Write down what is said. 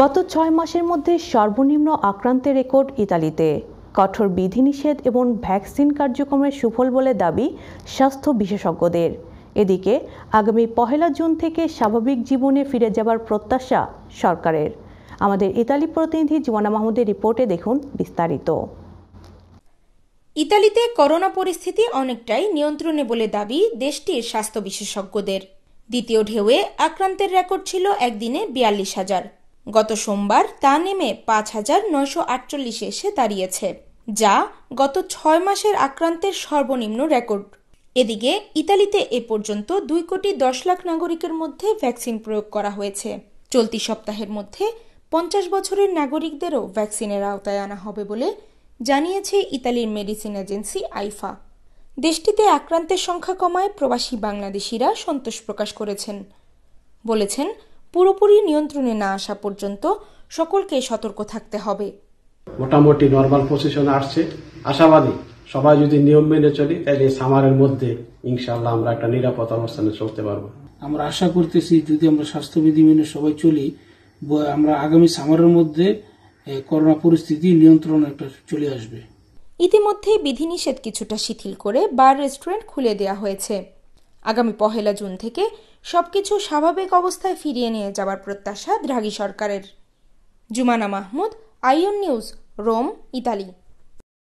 গত ছয় মাসের মধ্যে সর্বনিম্ন আক্রান্তের রেকর্ড ইতালিতে কঠোর বিধিনিষেধ এবং ভ্যাকসিন কার্যক্রমের সুফল বলে দাবি স্বাস্থ্য বিশেষজ্ঞদের এদিকে আগামী পহেলা জুন থেকে স্বাভাবিক জীবনে ফিরে যাবার প্রত্যাশা সরকারের আমাদের ইতালি প্রতিনিধি জুয়ানা মাহমুদের রিপোর্টে দেখুন বিস্তারিত ইতালিতে করোনা পরিস্থিতি অনেকটাই নিয়ন্ত্রণে বলে দাবি দেশটির স্বাস্থ্য বিশেষজ্ঞদের দ্বিতীয় ঢেউয়ে আক্রান্তের রেকর্ড ছিল একদিনে বিয়াল্লিশ হাজার গত সোমবার তা নেমে পাঁচ হাজার নয়শো আটচল্লিশে এসে দাঁড়িয়েছে যা গত ছয় মাসের আক্রান্তের সর্বনিম্ন রেকর্ড এদিকে ইতালিতে এ পর্যন্ত দুই কোটি দশ লাখ নাগরিকের মধ্যে ভ্যাকসিন প্রয়োগ করা হয়েছে চলতি সপ্তাহের মধ্যে পঞ্চাশ বছরের নাগরিকদেরও ভ্যাকসিনের আওতায় আনা হবে বলে জানিয়েছে ইতালির মেডিসিন এজেন্সি আইফা দেশটিতে আক্রান্তের সংখ্যা কমায় প্রবাসী বাংলাদেশিরা সন্তোষ প্রকাশ করেছেন বলেছেন পুরোপুরি নিয়ন্ত্রণে না আসা পর্যন্ত সকলকে সতর্ক থাকতে হবে মোটামুটি নর্মাল পজিশন আসছে আশাবাদী সবাই যদি নিয়ম মেনে চলি তাহলে সামারের মধ্যে ইনশাল্লাহ আমরা একটা নিরাপদ অবস্থানে চলতে পারবো আমরা আশা করতেছি যদি আমরা স্বাস্থ্যবিধি মেনে সবাই চলি আমরা আগামী সামারের মধ্যে করোনা পরিস্থিতি নিয়ন্ত্রণ একটা চলে আসবে ইতিমধ্যে বিধিনিষেধ কিছুটা শিথিল করে বার রেস্টুরেন্ট খুলে দেয়া হয়েছে আগামী পহেলা জুন থেকে সবকিছু স্বাভাবিক অবস্থায় ফিরিয়ে নিয়ে যাওয়ার প্রত্যাশা দ্রাঘি সরকারের জুমানা মাহমুদ আইয়ন নিউজ রোম ইতালি